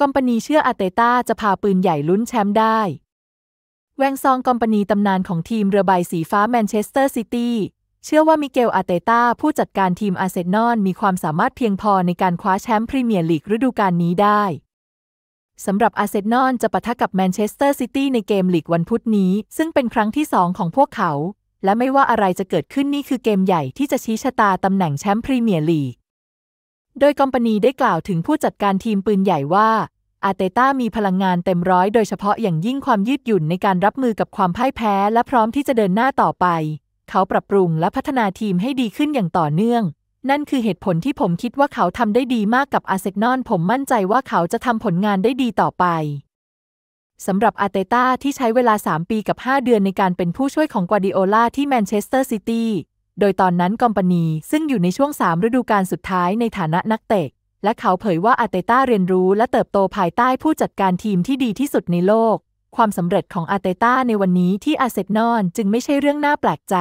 คอมปานีเชื่ออาเตต้าจะพาปืนใหญ่ลุ้นแชมป์ได้ แวงซองคอมปานีตำนานของทีมเรือใบสีฟ้าแมนเชสเตอร์ซิตี้เชื่อว่ามิเกลอาเตต้าผู้จัดการทีมอาร์เซนอลมีความสามารถเพียงพอในการคว้าแชมป์พรีเมียร์ลีกฤดูกาลนี้ได้สำหรับอาร์เซนอลจะปะทะกับแมนเชสเตอร์ซิตี้ในเกมลีกวันพุธนี้ ซึ่งเป็นครั้งที่สองของพวกเขา และไม่ว่าอะไรจะเกิดขึ้นนี่คือเกมใหญ่ที่จะชี้ชะตาตำแหน่งแชมป์พรีเมียร์ลีกโดยคอมพานีได้กล่าวถึงผู้จัดการทีมปืนใหญ่ว่าอาเตต้ามีพลังงานเต็มร้อยโดยเฉพาะอย่างยิ่งความยืดหยุ่นในการรับมือกับความพ่ายแพ้และพร้อมที่จะเดินหน้าต่อไป เขาปรับปรุงและพัฒนาทีมให้ดีขึ้นอย่างต่อเนื่อง นั่นคือเหตุผลที่ผมคิดว่าเขาทำได้ดีมากกับอาเซนอนผมมั่นใจว่าเขาจะทำผลงานได้ดีต่อไปสำหรับอาเตต้าที่ใช้เวลา3 ปีกับ 5 เดือนในการเป็นผู้ช่วยของกวาดิโอลาที่แมนเชสเตอร์ซิตี้โดยตอนนั้นกอมปานีซึ่งอยู่ในช่วงสามฤดูกาลสุดท้ายในฐานะนักเตะ และเขาเผยว่าอาเตต้าเรียนรู้และเติบโตภายใต้ผู้จัดการทีมที่ดีที่สุดในโลก ความสำเร็จของอาเตต้าในวันนี้ที่อาเซนอนจึงไม่ใช่เรื่องน่าแปลกใจ